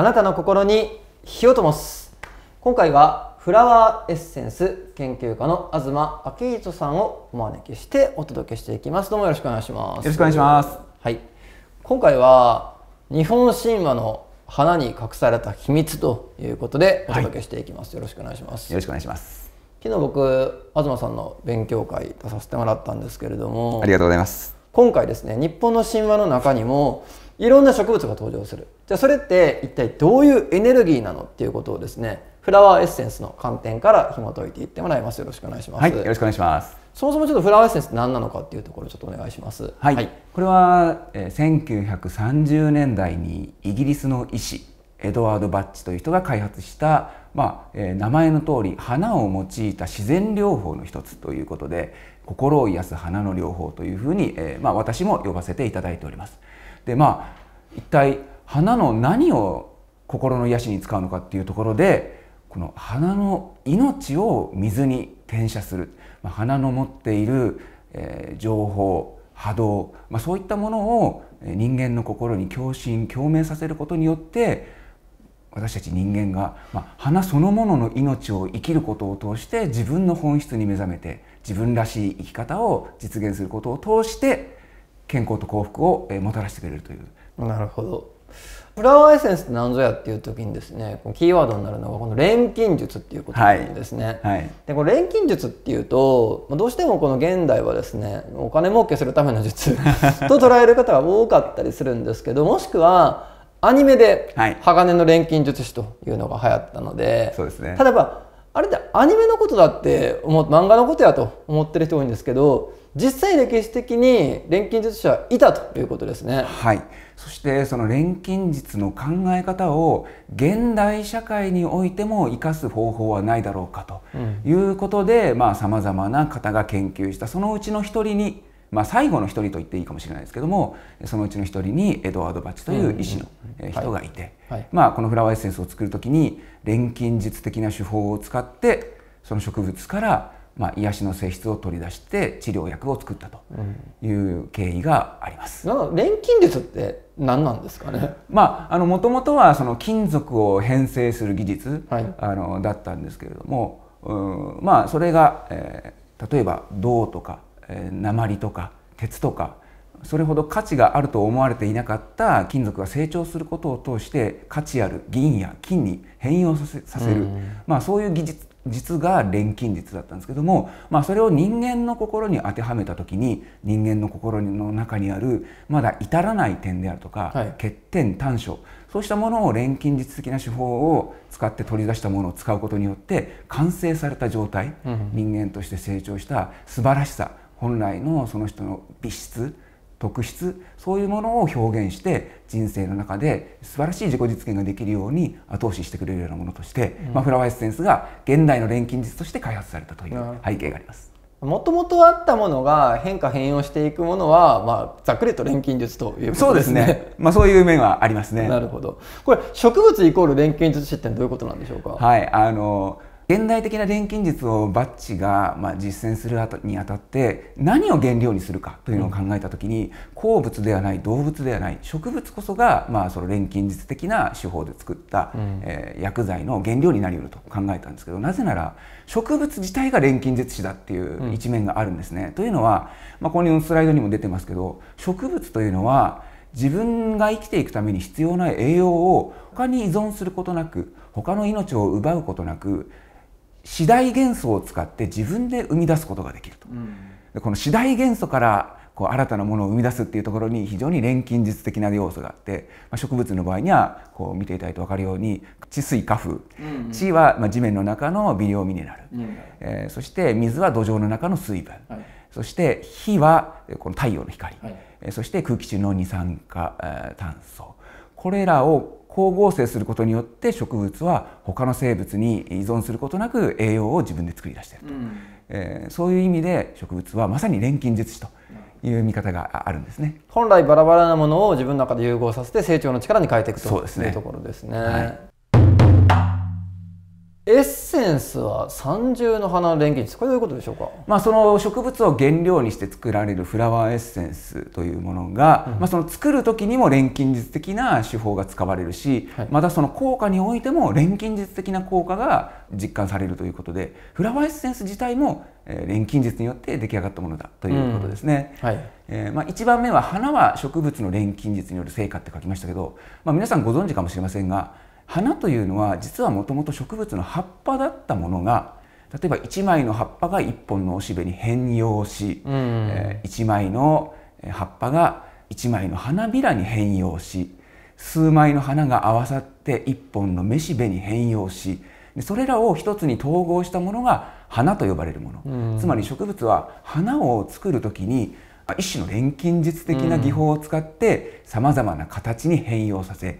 あなたの心に火を灯す今回はフラワーエッセンス研究家の東明人さんをお招きしてお届けしていきますどうもよろしくお願いしますよろしくお願いしますはい今回は日本神話の花に隠された秘密ということでお届けしていきます、はい、よろしくお願いしますよろしくお願いします昨日僕東さんの勉強会出させてもらったんですけれどもありがとうございます今回ですね日本の神話の中にもいろんな植物が登場するじゃあそれって一体どういうエネルギーなのっていうことをですねフラワーエッセンスの観点から紐解いていってもらいますよろしくお願いします、はい、よろしくお願いしますそもそもちょっとフラワーエッセンスって何なのかっていうところちょっとお願いします、はい、はい、これは、え1930年代にイギリスの医師エドワード・バッチという人が開発した、まあえー、名前の通り花を用いた自然療法の一つということで心を癒す花の療法というふうに、えーまあ、私も呼ばせていただいております。でまあ一体花の何を心の癒しに使うのかっていうところでこの花の命を水に転写する、まあ、花の持っている、えー、情報波動、まあ、そういったものを人間の心に共振共鳴させることによって私たち人間が、まあ、花そのものの命を生きることを通して自分の本質に目覚めて自分らしい生き方を実現することを通して健康と幸福をもたらしてくれるという。なるほどフラワーエッセンスって何ぞやっていう時にですねキーワードになるのがこの錬金術っていうことなんですね。はいはい、でこの錬金術っていうとどうしてもこの現代はですねお金儲けするための術 と捉える方が多かったりするんですけどもしくはアニメで「鋼の錬金術師」というのが流行ったのではい、そうですね、例えばあれってアニメのことだって思漫画のことやと思ってる人多いんですけど実際歴史的に錬金術師はいたということですね。はいそしてその錬金術の考え方を現代社会においても生かす方法はないだろうかということでさまざ、まな方が研究したそのうちの一人にまあ、最後の一人と言っていいかもしれないですけどもそのうちの一人にエドワード・バチという医師の人がいて、まあ、このフラワーエッセンスを作る時に錬金術的な手法を使ってその植物からまあ、癒しの性質を取り出して治療薬を作ったという経緯があります。うん、錬金術って何なんですかね。まああの元々はその金属を変成する技術、はい、あのだったんですけれども、うまあそれが、えー、例えば銅とか鉛とか鉄とかそれほど価値があると思われていなかった金属が成長することを通して価値ある銀や金に変容させさせる、まあ、そういう技術実が錬金術だったんですけども、まあ、それを人間の心に当てはめた時に人間の心の中にあるまだ至らない点であるとか、はい、欠点短所そうしたものを錬金術的な手法を使って取り出したものを使うことによって完成された状態、うん、人間として成長した素晴らしさ本来のその人の美質特質そういうものを表現して人生の中で素晴らしい自己実現ができるように後押ししてくれるようなものとして、うん、まあ、フラワーエッセンスが現代の錬金術として開発されたという背景があります。もともとあったものが変化変容していくものは、まあ、ざっくりと錬金術ということですね。そうですね。まあ、そういう面はありますね。なるほど。これ、植物イコール錬金術師ってどういうことなんでしょうか。はい、あの、現代的な錬金術をバッチが、ま実践するにあたって何を原料にするかというのを考えた時に、鉱物ではない動物ではない植物こそが、まあ、その錬金術的な手法で作った、え薬剤の原料になりうると考えたんですけどなぜなら植物自体が錬金術師だっていう一面があるんですね。というのは、まあ、ここにスライドにも出てますけど植物というのは自分が生きていくために必要な栄養を他に依存することなく他の命を奪うことなく次第元素を使って自分で生み出すことができると、うん、この次第元素からこう新たなものを生み出すっていうところに非常に錬金術的な要素があって、まあ、植物の場合にはこう見ていただいて分かるように地水花粉地はま地面の中の微量ミネラル、うん、えー、そして水は土壌の中の水分、はい、そして火はこの太陽の光、はい、そして空気中の二酸化炭素これらを光合成することによって植物は他の生物に依存することなく栄養を自分で作り出していると、うん、えー、そういう意味で植物はまさに錬金術師という見方があるんですね本来バラバラなものを自分の中で融合させて成長の力に変えていくという、ね、ところですね。はいエッセンスは三重の花の錬金術これどういうことでしょうか、まあ、その植物を原料にして作られるフラワーエッセンスというものが、うん、まあ、その作る時にも錬金術的な手法が使われるし、はい、またその効果においても錬金術的な効果が実感されるということでフラワーエッセンス自体も錬金術によって出来上がったものだということですね。うん、はいえーまあ、1番目は花は植物の錬金術による成果って書きましたけど、まあ、皆さんご存知かもしれませんが花というのは実はもともと植物の葉っぱだったものが例えば1枚の葉っぱが1本のおしべに変容し、うん、えー、1枚の葉っぱが1枚の花びらに変容し数枚の花が合わさって1本のめしべに変容しそれらを一つに統合したものが花と呼ばれるもの、うん、つまり植物は花を作る時にまあ、一種の錬金術的な技法を使ってさまざまな形に変容させ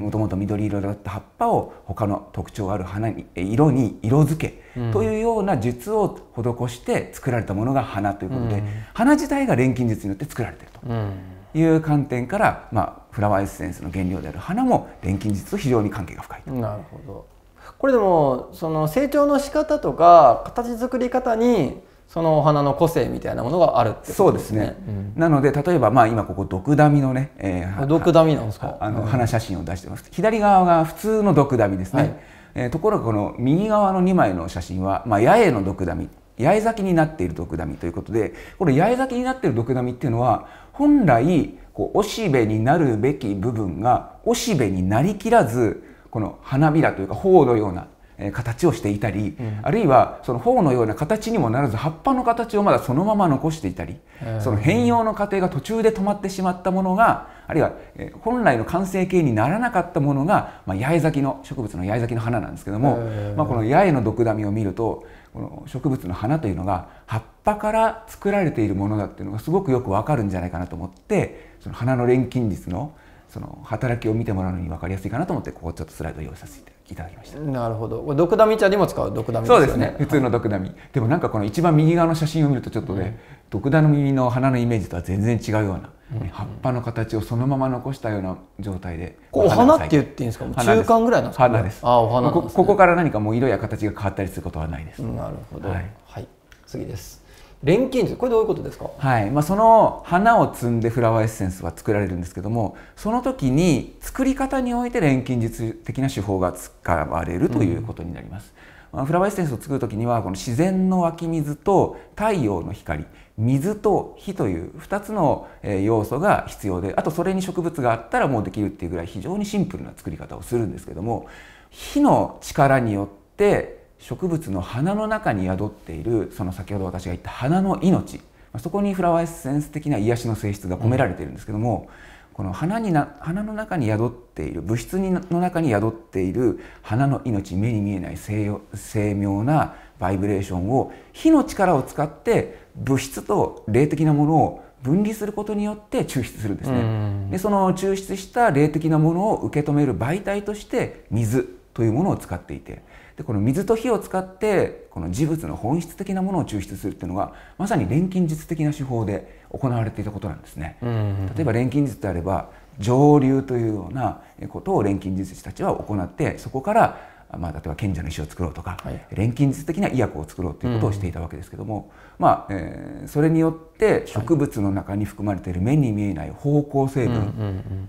もともと緑色だった葉っぱを他の特徴ある花に色に色づけ、というような術を施して作られたものが花ということで、うん、花自体が錬金術によって作られているという観点から、まあ、フラワーエッセンスの原料である花も錬金術と非常に関係が深いなるほどこれでもその成長の仕方とか形作り方にそのお花の個性みたいなものがあるってことですね。そうですね。うん、なので例えばまあ今ここドクダミのね、えー、クダミなんですか。あの花写真を出してます。左側が普通のドクダミですね。はい、えー、ところがこの右側の2枚の写真はまあ八重のドクダミ、八重咲きになっているドクダミということで、この八重咲きになっているクダミっていうのは本来こうおしべになるべき部分がおしべになりきらずこの花びらというか頬のような形をしていたり、うん、あるいはその頬のような形にもならず葉っぱの形をまだそのまま残していたり、うん、その変容の過程が途中で止まってしまったものがあるいは本来の完成形にならなかったものが、まあ、八重咲きの植物の八重咲きの花なんですけども、うん、まあ、この八重の毒ダミを見るとこの植物の花というのが葉っぱから作られているものだっていうのがすごくよくわかるんじゃないかなと思ってその花の錬金術のその働きを見てもらうのに分かりやすいかなと思ってここちょっとスライド用意させていただきましたなるほどドクダミ茶にも使うドクダミ、ね、そうですね普通のドクダミ、はい、でもなんかこの一番右側の写真を見るとちょっとね、うん、ドクダミの花のイメージとは全然違うような、うん、葉っぱの形をそのまま残したような状態で、こう花って言っていいんですか中間ぐらいなんですか花ですあお花、ね、ここから何かもう色や形が変わったりすることはないですなるほど、はい、はい、次です錬金術これどういうことですか、はいまあ、その花を摘んでフラワーエッセンスは作られるんですけどもその時に作り方において錬金術的な手法が使われるということになります。うんまあ、フラワーエッセンスを作る時にはこの自然の湧き水と太陽の光水と火という2つの要素が必要であとそれに植物があったらもうできるっていうぐらい非常にシンプルな作り方をするんですけども火の力によって植物の花の中に宿っているその先ほど私が言った花の命そこにフラワーエッセンス的な癒しの性質が込められているんですけども、うん、この花にな花の中に宿っている物質の中に宿っている花の命目に見えない精妙なバイブレーションを火の力を使って物質と霊的なものを分離することによって抽出するんですね、でその抽出した霊的なものを受け止める媒体として水というものを使っていてでこの水と火を使ってこの事物の本質的なものを抽出するっていうのがまさに錬金術的な手法で行われていたことなんですね。うんうんうん、例えば錬金術であれば上流というようなことを錬金術師たちは行ってそこからまあ、例えば賢者の石を作ろうとか、はい、錬金術的な医薬を作ろうということをしていたわけですけども、うん、まあえー、それによって植物の中に含まれている目に見えない方向成分、はい、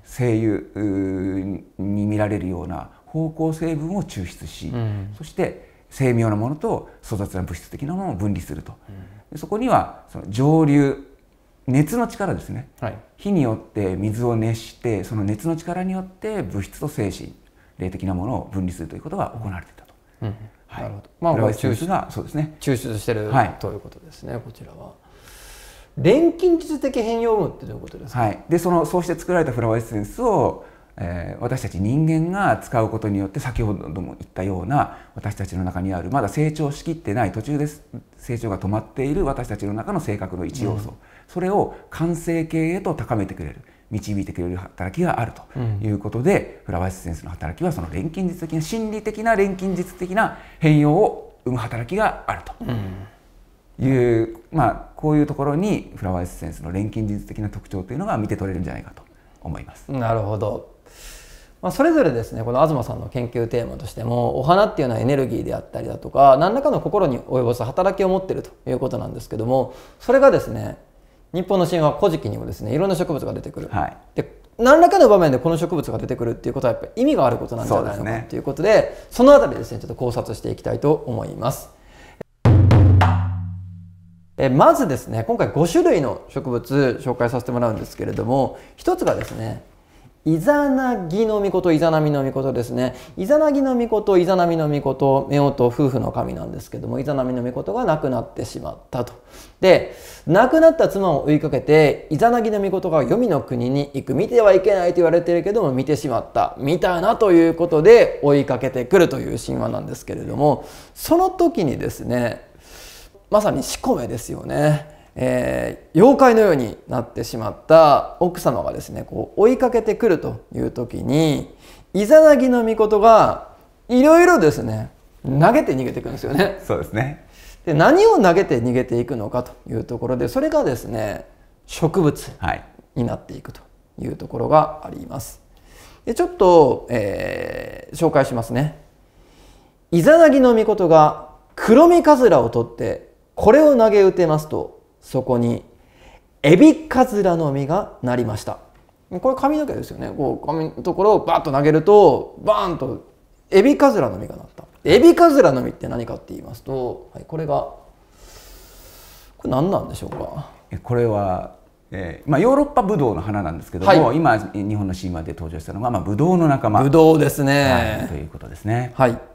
精油に見られるような芳香成分を抽出し、うん、そして精妙なものと粗雑な物質的なものを分離すると、うん、そこにはその蒸留熱の力ですね、はい、火によって水を熱してその熱の力によって物質と精神霊的なものを分離するということが行われていたと。うん、はい、なるほど。まあ、これ抽出がそうですね。抽出してる、はい、ということですね。こちらは。錬金術的変容運ってどういうことですか。はい。で、そのそうして作られたフラワーエッセンスをえ私たち人間が使うことによって先ほども言ったような私たちの中にあるまだ成長しきってない途中で成長が止まっている私たちの中の性格の一要素、うん、それを完成形へと高めてくれる導いてくれる働きがあるということで、うん、フラワーエッセンスの働きはその錬金術的な心理的な錬金術的な変容を生む働きがあると。うんいう、まあ、こういうところにフラワーエッセンスの錬金術的な特徴というのが見て取れるんじゃないかと思います。なるほどまあ、それぞれですねこの東さんの研究テーマとしてもお花っていうのはエネルギーであったりだとか何らかの心に及ぼす働きを持っているということなんですけどもそれがですね日本の神話「古事記」にもですねいろんな植物が出てくる、はい、で何らかの場面でこの植物が出てくるっていうことはやっぱり意味があることなんじゃないのかということで、ね、そのあたりですねちょっと考察していきたいと思います。えまずですね今回5種類の植物紹介させてもらうんですけれども一つがですねイザナギの御事、イザナミの御事ですね。イザナギの御事、イザナミの御事、夫夫婦の神なんですけども、イザナミの御事が亡くなってしまったと。で、亡くなった妻を追いかけて、イザナギの御事が黄泉の国に行く。見てはいけないと言われてるけども、見てしまった。見たなということで追いかけてくるという神話なんですけれども、その時にですね、まさに四個目ですよね。えー、妖怪のようになってしまった奥様がですねこう追いかけてくるという時にイザナギの御事がいろいろですね投げて逃げていくんですよね。そうですねで何を投げて逃げていくのかというところでそれがですね植物になっていくというところがあります。でちょっと、えー、紹介しますね。イザナギの御事が黒身カズラを取ってこれを投げ打てますとそこにエビカズラの実がなりましたこれ髪の毛ですよねこう髪のところをバッと投げるとバーンとエビカズラの実がなったエビカズラの実って何かって言いますと、はい、これがこれ何なんでしょうかこれはえーまあ、ヨーロッパブドウの花なんですけども、はい、今日本の神話で登場したのが、まあ、ブドウの仲間ブドウですね、はい、ということですね。はい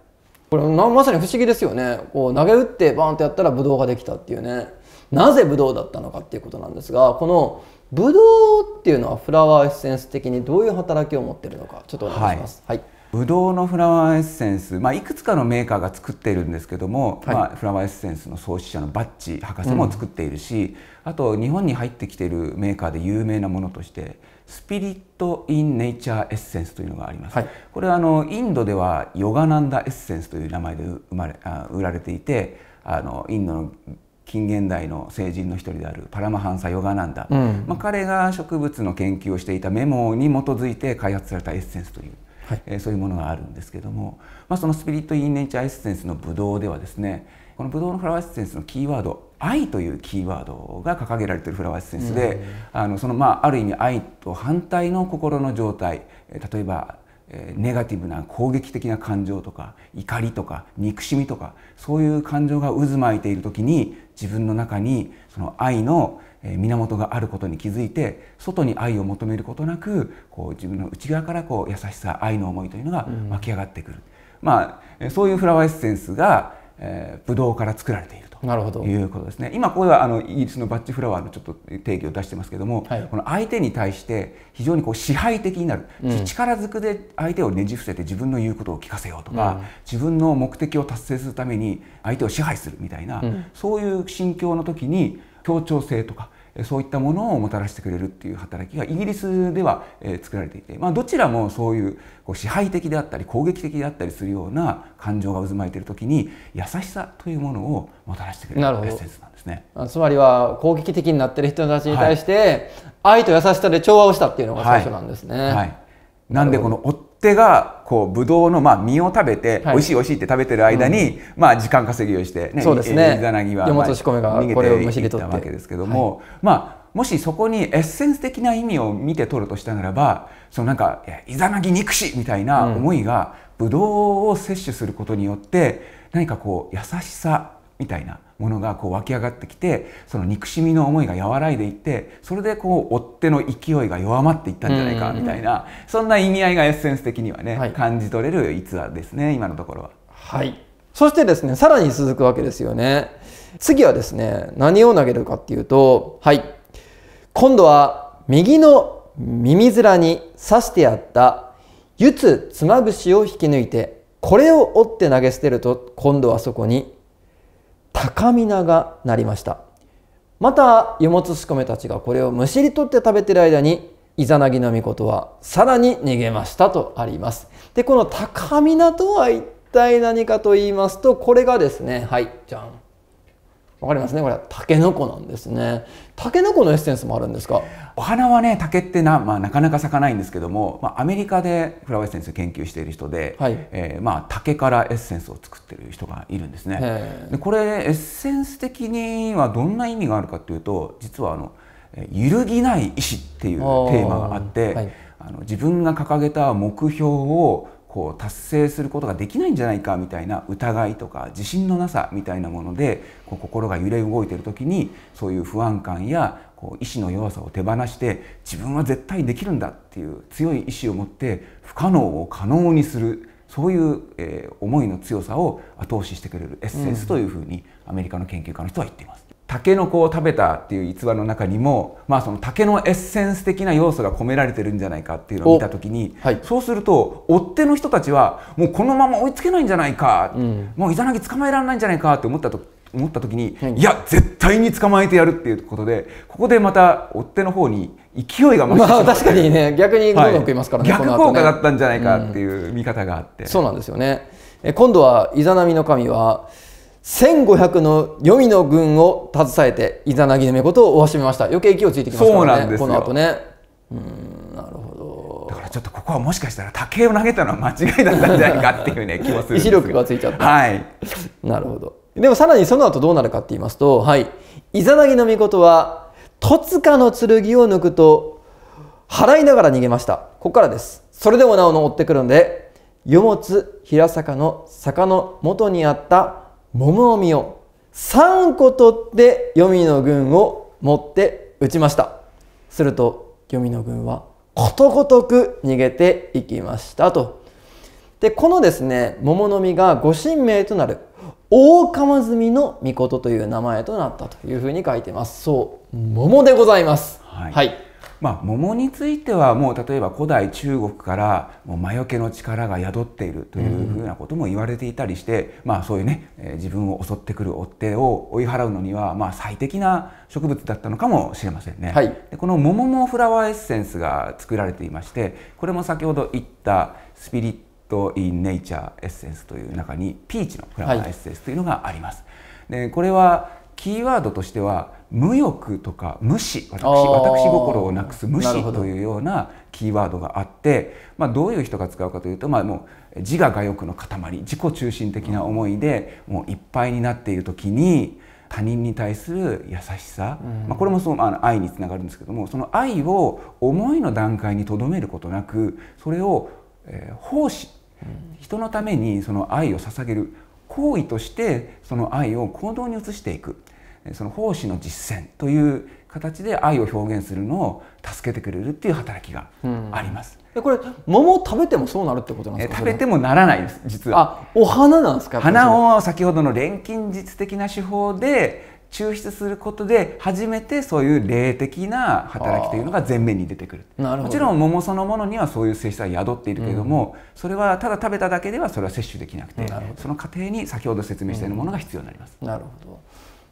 これまさに不思議ですよねこう投げ打ってバーンとやったらブドウができたっていうねなぜブドウだったのかっていうことなんですがこのブドウっていうのはフラワーエッセンス的にどういう働きを持ってるのかちょっとお願いします。はい、はいブドウのフラワーエッセンス、まあ、いくつかのメーカーが作っているんですけども、はい、まあ、フラワーエッセンスの創始者のバッチ博士も作っているし、うん、あと日本に入ってきているメーカーで有名なものとしてスピリット・イン・ネイチャー・エッセンスというのがあります、はい、これはあのインドではヨガナンダ・エッセンスという名前で生まれあ売られていてあのインドの近現代の聖人の一人であるパラマハンサ・ヨガナンダ、うん、まあ、彼が植物の研究をしていたメモに基づいて開発されたエッセンスという、はい、えー、そういうものがあるんですけども、まあ、そのスピリット・イン・ネイチャー・エッセンスのブドウではですねこのブドウのフラワーエッセンスのキーワード「愛」というキーワードが掲げられているフラワーエッセンスで、あのそのまあある意味愛と反対の心の状態例えばネガティブな攻撃的な感情とか怒りとか憎しみとかそういう感情が渦巻いている時に自分の中にその愛の源があることに気づいて外に愛を求めることなくこう自分の内側からこう優しさ愛の思いというのが湧き上がってくる、うん、まあ、そういうフラワーエッセンスがえー、ブドウから作られているということですね今ここではあのイギリスのバッチフラワーのちょっと定義を出してますけども、はい、この相手に対して非常にこう支配的になる、うん、力ずくで相手をねじ伏せて自分の言うことを聞かせようとか、うん、自分の目的を達成するために相手を支配するみたいな、うん、そういう心境の時に協調性とかそういったものをもたらしてくれるっていう働きがイギリスでは作られていて、まあ、どちらもそういう支配的であったり攻撃的であったりするような感情が渦巻いている時に優しさというものをもたらしてくれるエッセンスなんですね。つまりは攻撃的になってる人たちに対して、愛と優しさで調和をしたっていうのが最初なんですね。はい、はい、なんでこの夫手がこうブドウのまあ実を食べて、はい、美味しい美味しいって食べてる間に、うん、まあ時間稼ぎをしてね、そうですね。イザナギは、まあ、逃げていったわけですけども、はい、まあもしそこにエッセンス的な意味を見て取るとしたならば、そのなんかイザナギ憎しみたいな思いが、うん、ブドウを摂取することによって何かこう優しさみたいな。ものがこう湧き上がってきてその憎しみの思いが和らいでいってそれでこう追っ手の勢いが弱まっていったんじゃないかみたいなそんな意味合いがエッセンス的にはね、はい、感じ取れる逸話ですね今のところは。はいそしてですねさらに続くわけですよね。次はですね何を投げるかっていうとはい今度は右の耳面に刺してあったゆつつまぐしを引き抜いてこれを折って投げ捨てると今度はそこに高みながなりましたまたヨモツすこめたちがこれをむしり取って食べてる間にイザナギの御事はさらに逃げましたとありますでこの高みなとは一体何かと言いますとこれがですねはいじゃんわかりますねこれタケのコなんですねタケノコのエッセンスもあるんですかお花はね竹ってな,、まあ、なかなか咲かないんですけども、まあ、アメリカでフラワーエッセンス研究している人で、はい、えー、まあ、竹からエッセンスを作っている人がいるんですねでこれエッセンス的にはどんな意味があるかというと実はあの揺るぎない意志っていうテーマがあって、はい、あの自分が掲げた目標をこう達成することができないんじゃないかみたいな疑いとか自信のなさみたいなものでこう心が揺れ動いてる時にそういう不安感やこう意志の弱さを手放して自分は絶対できるんだっていう強い意志を持って不可能を可能にするそういう、え思いの強さを後押ししてくれるエッセンスというふうにアメリカの研究家の人は言っています。タケノコを食べたっていう逸話の中にも、まあ、その竹のエッセンス的な要素が込められてるんじゃないかっていうのを見た時に、はい、そうすると追っ手の人たちはもうこのまま追いつけないんじゃないか、うん、もうイザナギ捕まえられないんじゃないかって思ったと思った時に、い、や絶対に捕まえてやるっていうことでここでまた追っ手の方に勢いが増してしまあ、確かにね逆にどんどん食いますからねはい、逆効果だったんじゃないかっていう見方があって、うん、そうなんですよね今度はイザナミの神は、1500の黄泉の軍を携えてイザナギの命とをおわしめました余計息をついてきますからねこの後ねうんなるほどだからちょっとここはもしかしたら竹を投げたのは間違いだったんじゃないかっていうね 気もする意志力がついちゃったはいなるほどでもさらにその後どうなるかって言いますとはいイザナギの命は戸塚の剣を抜くと払いながら逃げましたここからですそれでもなおの追ってくるんで与物平坂の坂の元にあった桃の実を3個取って黄泉の軍を持って打ちましたすると黄泉の軍はことごとく逃げていきましたとでこのですね桃の実が御神名となる大釜積みの御事という名前となったというふうに書いてますそう桃でございます、はい、はいまあ、桃についてはもう例えば古代中国からもう魔除けの力が宿っているというふうなことも言われていたりして、まあ、そういうね、え自分を襲ってくる追手を追い払うのには、まあ、最適な植物だったのかもしれませんね、はい、でこの桃もフラワーエッセンスが作られていましてこれも先ほど言ったスピリット・イン・ネイチャー・エッセンスという中にピーチのフラワーエッセンスというのがあります。はい、でこれはキーワードとしては無欲とか無視私私心をなくす無視というようなキーワードがあって、まあ、どういう人が使うかというと、まあ、もう自我我欲の塊自己中心的な思いでもういっぱいになっている時に他人に対する優しさ、うん、まあ、これもそのあの愛につながるんですけどもその愛を思いの段階にとどめることなくそれを、えー、奉仕、うん、人のためにその愛を捧げる行為としてその愛を行動に移していく。その奉仕の実践という形で愛を表現するのを助けてくれるっていう働きがあります。うん、これ桃を食べてもそうなるってことなんですか。食べてもならないです実は。あお花なんですか。花を先ほどの錬金術的な手法で抽出することで初めてそういう霊的な働きというのが前面に出てくる。もちろん桃そのものにはそういう性質は宿っているけれども、うん、それはただ食べただけではそれは摂取できなくて、うん、その過程に先ほど説明しているものが必要になります。なるほど。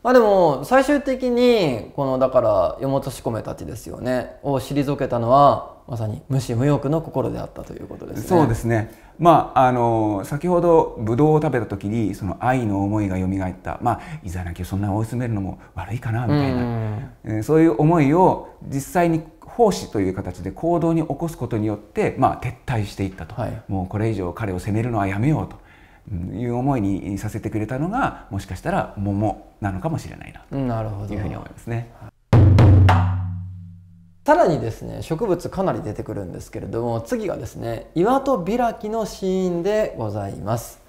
まあでも最終的にこのだからとしこめたちですよねを退けたのはまさに無私無欲の心であったということですね。そうですね。まああの先ほどブドウを食べた時にその愛の思いが蘇った。まあいざなきゃそんな追い詰めるのも悪いかなみたいな、えー、そういう思いを実際に奉仕という形で行動に起こすことによってまあ撤退していったと、はい、もうこれ以上彼を責めるのはやめようと。いう思いにさせてくれたのがもしかしたら桃なのかもしれないなというふうに思いますね。さらにですね植物かなり出てくるんですけれども次がですね岩戸開きのシーンでございます。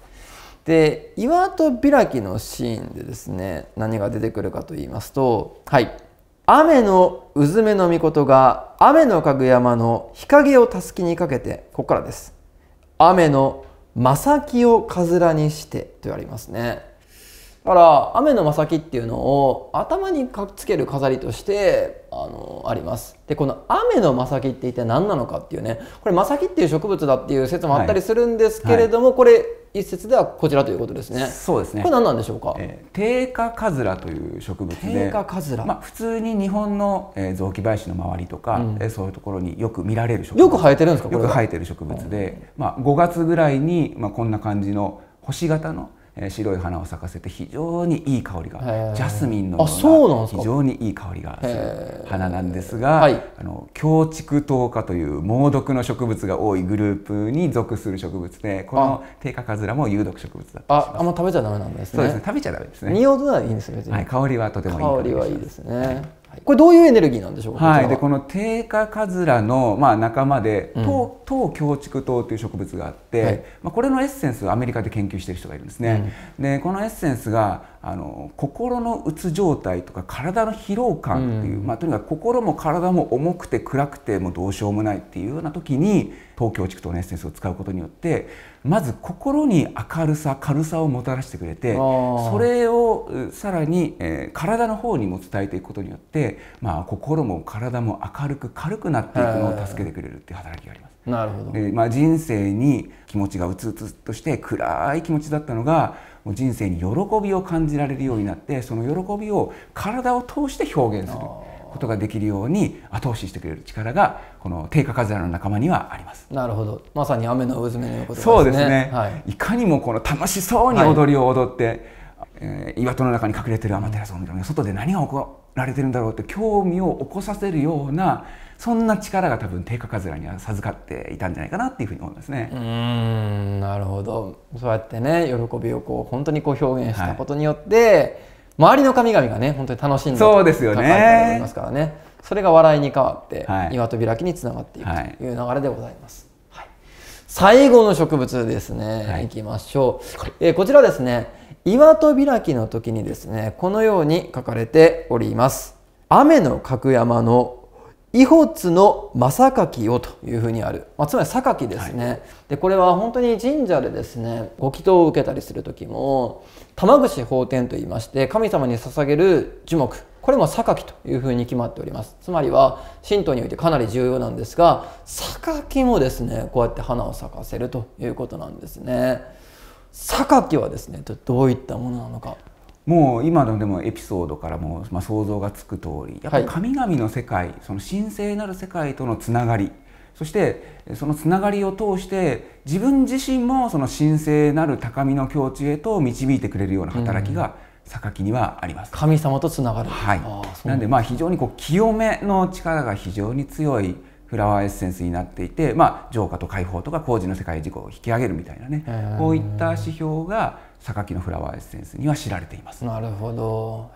で岩戸開きのシーンでですね何が出てくるかと言いますとはい雨のうずめの御事が雨のかぐ山の日陰をたすきにかけてここからです雨のまさきをかずらにしてと言われますねだから雨のまさきっていうのを頭にかっつける飾りとしてあのありますでこの雨のまさきって一体何なのかっていうねこれまさきっていう植物だっていう説もあったりするんですけれども、はいはい、これ一説ではこちらということですね。そうですね。これ何なんでしょうか。えー、テイカズラという植物で、テイカカズラ。まあ普通に日本の、えー、雑木林の周りとか、うん、そういうところによく見られる植物。よく生えてるんですか。よく生えてる植物で、うん、まあ5月ぐらいにまあこんな感じの星型の白い花を咲かせて非常にいい香りがジャスミンのような非常にいい香りがする花なんですが、あの強竹糖化という猛毒の植物が多いグループに属する植物でこのテイカカズラも有毒植物だったああんま食べちゃダメなんですねそうですね食べちゃダメですね匂いはいいんですよはい、香りはとてもいい香りはいいですね、はいこれどういうエネルギーなんでしょうか。はい、でこのテイカズラのまあ仲間で、うん、トウキョウチクトウという植物があっ、はい、まあ、これのエッセンスをアメリカで研究してる人がいるんですね。うん、でこのエッセンスがあの心のうつ状態とか体の疲労感っていう、うん、まあ、とにかく心も体も重くて暗くてもうどうしようもないっていうような時に東京地区とのエッセンスを使うことによってまず心に明るさ軽さをもたらしてくれてそれをさらに、えー、体の方にも伝えていくことによって、まあ、心も体も明るく軽くなっていくのを助けてくれるっていう働きがあります。なるほど、まあ、人生に気持ちがうつうつとして暗い気持ちだったのがもう人生に喜びを感じられるようになってその喜びを体を通して表現することができるように後押ししてくれる力がこの定価ズラの仲間にはありますなるほどまさに雨の渦めのようですねそうですね、はい、いかにもこの楽しそうに踊りを踊って、はいえー、岩戸の中に隠れてるアマテラスを見ミ外で何が起こられてるんだろうって興味を起こさせるようなそんな力が多分定価カズラには授かっていたんじゃないかなっていうふうに思いますね。うんなるほどそうやってね喜びをこう本当にこう表現したことによって、はい、周りの神々がね本当に楽しんでそうですよねいますからねそれが笑いに変わって、はい、岩戸開きにつながっていくという流れでございます。はい、最後の植物ですね、い、きましょう、えー、こちらですね岩戸開きの時にですねこのように書かれております雨の角山の遺骨の正垣をというふうにある、まあ、つまり榊ですね、はい、でこれは本当に神社でですねご祈祷を受けたりする時も玉串奉天といいまして神様に捧げる樹木これも榊というふうに決まっておりますつまりは神道においてかなり重要なんですが榊もですねこうやって花を咲かせるということなんですね。榊はですねどういったものなのかもう今のでもエピソードからもまあ想像がつく通りやっぱり神々の世界、はい、その神聖なる世界とのつながりそしてそのつながりを通して自分自身もその神聖なる高みの境地へと導いてくれるような働きが、榊にはあります。神様とつながる。はい。なんでまあ非常にこう清めの力が非常に強いフラワーエッセンスになっていて、まあ浄化と解放とか工事の世界事故を引き上げるみたいなね、こういった指標が榊のフラワーエッセンスには知られていますなるほど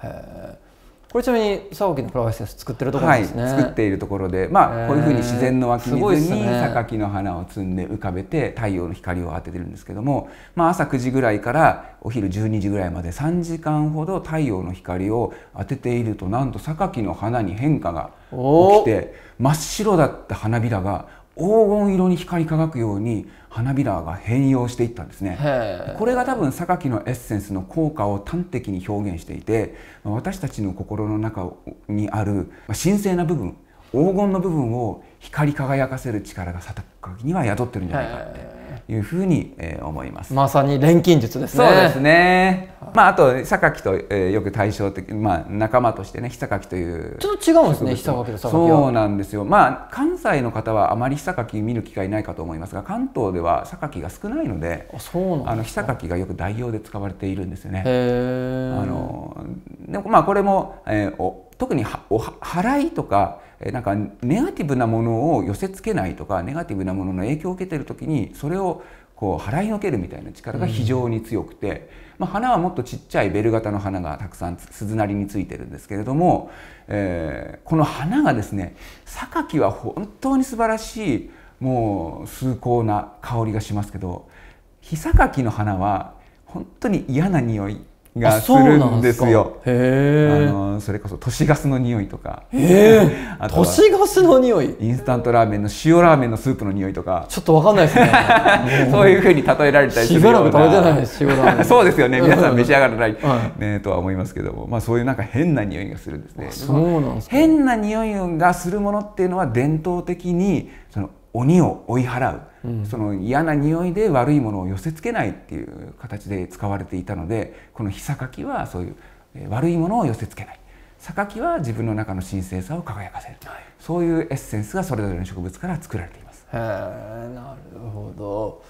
これちなみに榊のフラワーエッセンス作ってるところですね、はい、作っているところでまあこういうふうに自然の湧き水に榊の花を摘んで浮かべて太陽の光を当ててるんですけども、まあ、朝9時ぐらいからお昼12時ぐらいまで3時間ほど太陽の光を当てているとなんと榊の花に変化が起きて真っ白だった花びらが黄金色に光り輝くように花びらが変容していったんですねこれが多分榊のエッセンスの効果を端的に表現していて私たちの心の中にある神聖な部分黄金の部分を光り輝かせる力が榊には宿ってるんじゃないかっていうふうに、えー、思いますまさに錬金術ですねそうですね、まああと榊と、えー、よく対照的、まあ、仲間としてね榊というちょっと違うんですね榊と榊そうなんですよまあ関西の方はあまり榊見る機会ないかと思いますが関東では榊が少ないのであそうなんあの榊がよく代用で使われているんですよねあのでもまあこれも、えー、お特にはお払いとかなんかネガティブなものを寄せつけないとかネガティブなものの影響を受けてる時にそれをこう払いのけるみたいな力が非常に強くて、まあ、花はもっとちっちゃいベル型の花がたくさん鈴なりについてるんですけれども、えー、この花がですね榊は本当に素晴らしいもう崇高な香りがしますけどヒ榊の花は本当に嫌な匂いがするんですよ。そあのそれこそ都市ガスの匂いとか、あと都市ガスの匂い、インスタントラーメンの塩ラーメンのスープの匂いとか、ちょっとわかんないですね。そういうふうに例えられたりするような。しばらくそうですよね。皆さん召し上がらない、ねとは思いますけども、まあそういうなんか変な匂いがするんですね。そうなんです変な匂いがするものっていうのは伝統的にその鬼を追い払う。その嫌な匂いで悪いものを寄せつけないっていう形で使われていたのでこの「ひさかき」はそういう悪いものを寄せつけない。榊は自分の中の神聖さを輝かせる、はい、そういうエッセンスがそれぞれの植物から作られています。へなるほど、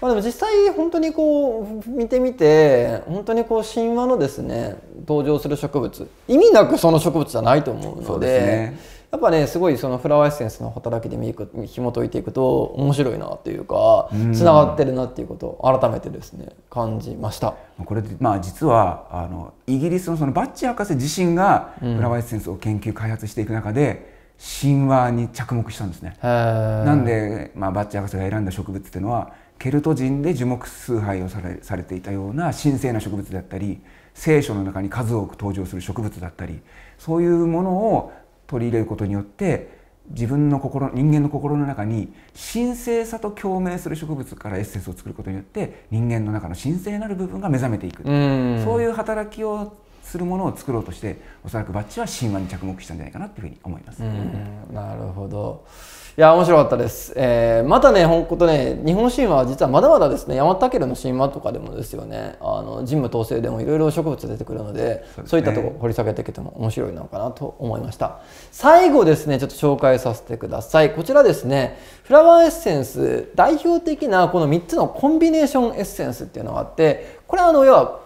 まあ、でも実際本当にこう見てみて本当にこう神話のですね登場する植物意味なくその植物じゃないと思うので。そうですねやっぱねすごいそのフラワーエッセンスの働きで見く紐解いていくと面白いなというかつながってるなっていうことを改めてですね感じました。これまあ実はあのイギリスのそのバッチ博士自身がフラワーエッセンスを研究開発していく中で、神話に着目したんですね。なんで、まあ、バッチ博士が選んだ植物っていうのはケルト人で樹木崇拝をされされていたような神聖な植物だったり聖書の中に数多く登場する植物だったりそういうものを取り入れることによって自分の心人間の心の中に神聖さと共鳴する植物からエッセンスを作ることによって人間の中の神聖なる部分が目覚めていくそういう働きをするものを作ろうとしておそらくバッチは神話に着目したんじゃないかなというふうに思います。なるほどいや面白かったです、えー、またね本当ね日本神話は実はまだまだですね山田健の神話とかでもですよねあの神武統制でもいろいろ植物出てくるのでそう、ね,、いったとこ掘り下げていけても面白いのかなと思いました最後ですねちょっと紹介させてくださいこちらですねフラワーエッセンス代表的なこの3つのコンビネーションエッセンスっていうのがあってこれはあの要は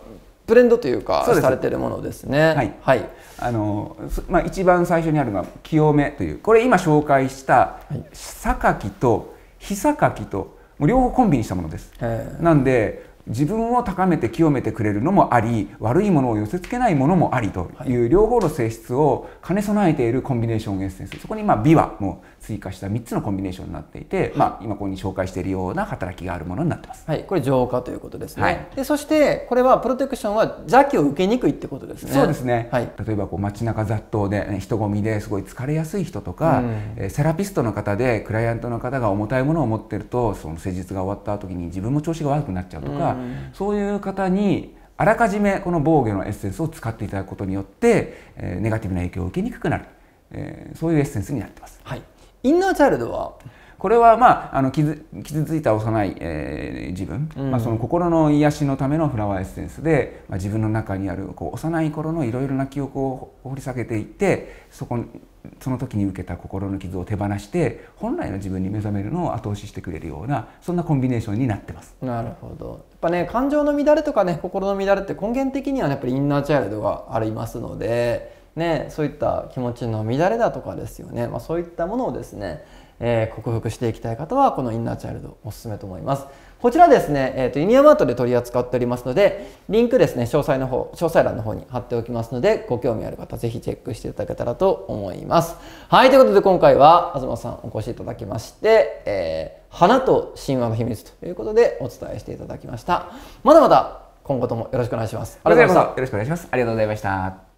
ブレンドというかされてるものですね。はい、はい、あのまあ一番最初にあるのが清めというこれ今紹介した榊と、はい、日榊と両方コンビにしたものです。なんで自分を高めて清めてくれるのもあり悪いものを寄せ付けないものもありという両方の性質を兼ね備えているコンビネーションエッセンスそこにまあ美和も追加した3つのコンビネーションになっていて、まあ、今ここに紹介しているような働きがあるものになってます、はい、これ浄化ということですね、はい、でそしてこれはプロテクションは邪気を受けにくいってことですねそうですね、はい、例えばこう街中雑踏で、人混みですごい疲れやすい人とか、うん、セラピストの方でクライアントの方が重たいものを持ってるとその施術が終わった時に自分も調子が悪くなっちゃうとか、うんそういう方にあらかじめこの防御のエッセンスを使っていただくことによって、えー、ネガティブな影響を受けにくくなる、えー、そういうエッセンスになってます。はい、インナーチャイルドはこれは、まあ、あの傷傷ついた幼い、えー、自分、うん、まあ、その心の癒しのためのフラワーエッセンスで、まあ、自分の中にあるこう幼い頃のいろいろな記憶を掘り下げていってそこその時に受けた心の傷を手放して本来の自分に目覚めるのを後押ししてくれるようなそんなコンビネーションになってますなるほどやっぱね感情の乱れとかね心の乱れって根源的には、ね、やっぱりインナーチャイルドがありますので、ね、そういった気持ちの乱れだとかですよね、まあ、そういったものをですね、えー、克服していきたい方はこのインナーチャイルドおすすめと思います。こちらですね、えーと、とユニアマートで取り扱っておりますので、リンクですね、詳細の方、詳細欄の方に貼っておきますので、ご興味ある方、ぜひチェックしていただけたらと思います。はい、ということで今回は、東さんお越しいただきまして、えー、花と神話の秘密ということでお伝えしていただきました。まだまだ今後ともよろしくお願いします。ありがとうございました。よろしくお願いします。ありがとうございました。